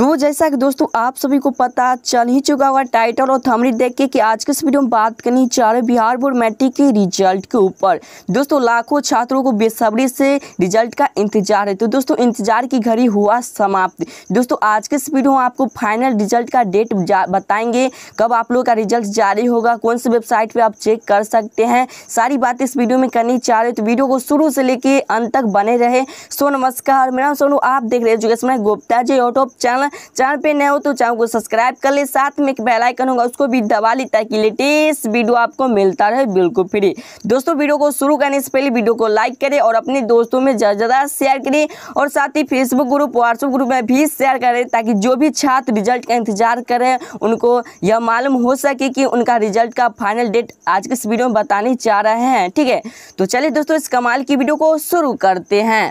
तो जैसा कि दोस्तों आप सभी को पता चल ही चुका होगा टाइटल और थमरी देख के कि आज के इस वीडियो में बात करनी चाह रहे बिहार बोर्ड मैट्रिक के रिजल्ट के ऊपर दोस्तों लाखों छात्रों को बेसब्री से रिजल्ट का इंतजार है तो दोस्तों इंतजार की घड़ी हुआ समाप्त दोस्तों आज के इस वीडियो में आपको फाइनल रिजल्ट का डेट बताएंगे कब आप लोगों का रिजल्ट जारी होगा कौन सी वेबसाइट पर आप चेक कर सकते हैं सारी बात इस वीडियो में करनी चाह रहे तो वीडियो को शुरू से लेके अंत तक बने रहे सो नमस्कार मेरा सोनू आप देख रहे हैं जुगेश Gupta ji YouTube channel channel पे नए हो तो चैनल को सब्सक्राइब कर ले साथ में एक बेल आइकन होगा उसको भी दबा ली ताकि लेटेस्ट वीडियो आपको मिलता रहे बिल्कुल फ्री दोस्तों वीडियो को शुरू करने से पहले वीडियो को लाइक करें और अपने दोस्तों में ज़्यादा ज़्यादा शेयर करें और साथ ही फेसबुक ग्रुप व्हाट्सअप ग्रुप में भी शेयर करें ताकि जो भी छात्र रिजल्ट का इंतजार करें उनको यह मालूम हो सके कि उनका रिजल्ट का फाइनल डेट आज के इस वीडियो में बताने जा रहे हैं ठीक है तो चलिए दोस्तों इस कमाल की वीडियो को शुरू करते हैं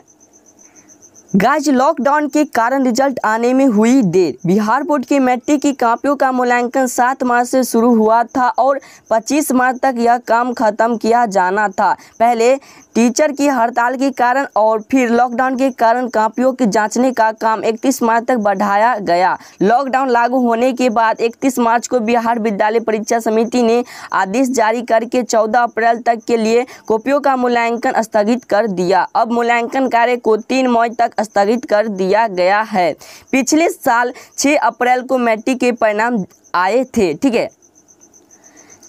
गाइज लॉकडाउन के कारण रिजल्ट आने में हुई देर बिहार बोर्ड के मैट्रिक की कापियों का मूल्यांकन 7 मार्च से शुरू हुआ था और 25 मार्च तक यह काम खत्म किया जाना था पहले टीचर की हड़ताल के कारण और फिर लॉकडाउन के कारण कापियों की जांचने का काम 31 मार्च तक बढ़ाया गया लॉकडाउन लागू होने के बाद 31 मार्च को बिहार विद्यालय परीक्षा समिति ने आदेश जारी करके 14 अप्रैल तक के लिए कॉपियों का मूल्यांकन स्थगित कर दिया अब मूल्यांकन कार्य को तीन मई तक स्थगित कर दिया गया है पिछले साल छः अप्रैल को मैट्रिक के परिणाम आए थे ठीक है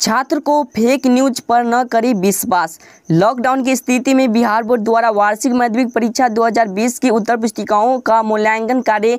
छात्र को फेक न्यूज पर न करी विश्वास लॉकडाउन की स्थिति में बिहार बोर्ड द्वारा वार्षिक माध्यमिक परीक्षा 2020 की उत्तर पुस्तिकाओं का मूल्यांकन कार्य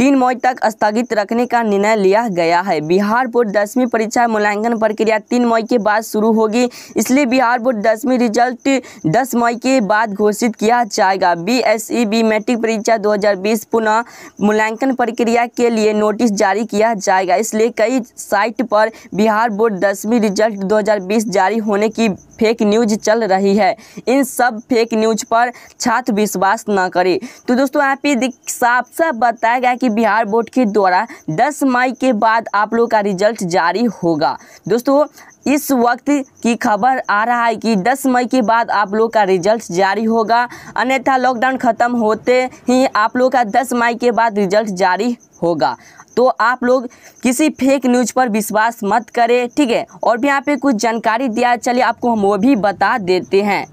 तीन मई तक स्थगित रखने का निर्णय लिया गया है बिहार बोर्ड दसवीं परीक्षा मूल्यांकन प्रक्रिया तीन मई के बाद शुरू होगी इसलिए बिहार बोर्ड दसवीं रिजल्ट दस मई के बाद घोषित किया जाएगा बी एस मैट्रिक परीक्षा 2020 पुनः मूल्यांकन प्रक्रिया के लिए नोटिस जारी किया जाएगा इसलिए कई साइट पर बिहार बोर्ड दसवीं रिजल्ट बीस जारी होने की फेक न्यूज चल रही है इन सब फेक न्यूज पर छात्र विश्वास न करें तो दोस्तों यहाँ पे साफ साफ बताया गया कि बिहार बोर्ड के द्वारा 10 मई के बाद आप लोगों का रिजल्ट जारी होगा दोस्तों इस वक्त की खबर आ रहा है कि 10 मई के बाद आप लोग का रिजल्ट जारी होगा अन्यथा लॉकडाउन ख़त्म होते ही आप लोग का 10 मई के बाद रिजल्ट जारी होगा तो आप लोग किसी फेक न्यूज़ पर विश्वास मत करें ठीक है और भी यहाँ पे कुछ जानकारी दिया चलिए आपको हम वो भी बता देते हैं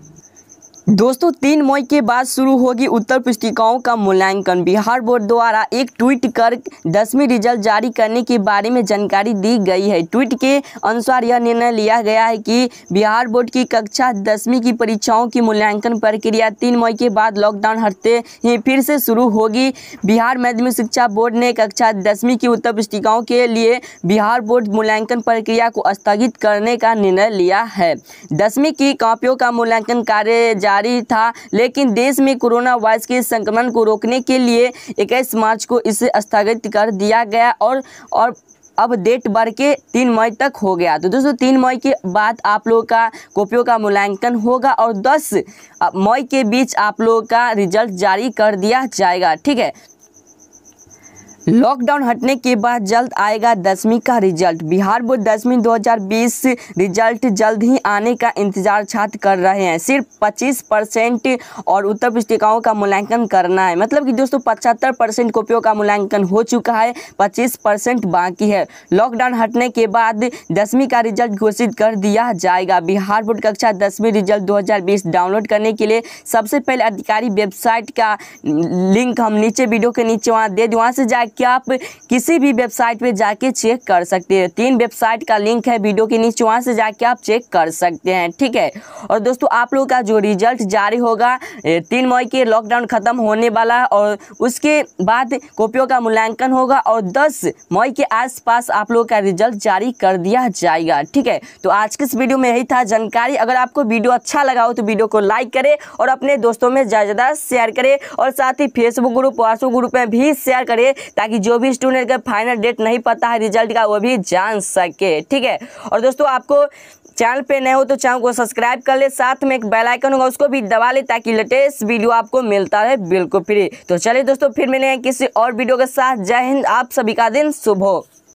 दोस्तों तीन मई के बाद शुरू होगी उत्तर पुस्तिकाओं का मूल्यांकन बिहार बोर्ड द्वारा एक ट्वीट कर दसवीं रिजल्ट जारी करने के बारे में जानकारी दी गई है ट्वीट के अनुसार यह निर्णय लिया गया है कि बिहार बोर्ड की कक्षा दसवीं की परीक्षाओं की मूल्यांकन प्रक्रिया तीन मई के बाद लॉकडाउन हटते ही फिर से शुरू होगी बिहार माध्यमिक शिक्षा बोर्ड ने कक्षा दसवीं की उत्तर पुस्तिकाओं के लिए बिहार बोर्ड मूल्यांकन प्रक्रिया को स्थगित करने का निर्णय लिया है दसवीं की कॉपियों का मूल्यांकन कार्य जारी जारी था लेकिन देश में कोरोना वायरस के संक्रमण को रोकने के लिए इक्कीस मार्च को इसे स्थगित कर दिया गया और और अब डेट बढ़ के तीन मई तक हो गया तो दोस्तों तीन मई के बाद आप लोगों का कॉपियों का मूल्यांकन होगा और दस मई के बीच आप लोगों का रिजल्ट जारी कर दिया जाएगा ठीक है लॉकडाउन हटने के बाद जल्द आएगा दसवीं का रिजल्ट बिहार बोर्ड दसवीं 2020 रिजल्ट जल्द ही आने का इंतजार छात्र कर रहे हैं सिर्फ 25 परसेंट और उत्तर पुस्तिकाओं का मूल्यांकन करना है मतलब कि दोस्तों पचहत्तर परसेंट कॉपियों का मूल्यांकन हो चुका है 25 परसेंट बाकी है लॉकडाउन हटने के बाद दसवीं का रिजल्ट घोषित कर दिया जाएगा बिहार बोर्ड कक्षा दसवीं रिजल्ट दो डाउनलोड करने के लिए सबसे पहले अधिकारी वेबसाइट का लिंक हम नीचे वीडियो के नीचे वहाँ दे दें वहाँ से जाए कि आप किसी भी वेबसाइट पे जाके चेक कर सकते हैं तीन वेबसाइट का लिंक है वीडियो के नीचे वहाँ से जाके आप चेक कर सकते हैं ठीक है और दोस्तों आप लोगों का जो रिजल्ट जारी होगा तीन मई के लॉकडाउन ख़त्म होने वाला है और उसके बाद कॉपियों का मूल्यांकन होगा और दस मई के आसपास आप लोगों का रिजल्ट जारी कर दिया जाएगा ठीक है तो आज के इस वीडियो में यही था जानकारी अगर आपको वीडियो अच्छा लगा हो तो वीडियो को लाइक करें और अपने दोस्तों में ज़्यादा ज़्यादा शेयर करें और साथ ही फेसबुक ग्रुप व्हाट्सएप ग्रुप में भी शेयर करें ताकि ताकि जो भी स्टूडेंट का फाइनल डेट नहीं पता है रिजल्ट का वो भी जान सके ठीक है और दोस्तों आपको चैनल पे नए हो तो चैनल को सब्सक्राइब कर ले साथ में एक बेल आइकन होगा उसको भी दबा ले ताकि लेटेस्ट वीडियो आपको मिलता रहे बिल्कुल फ्री तो चलिए दोस्तों फिर मिलेंगे किसी और वीडियो के साथ जय हिंद आप सभी का दिन शुभ हो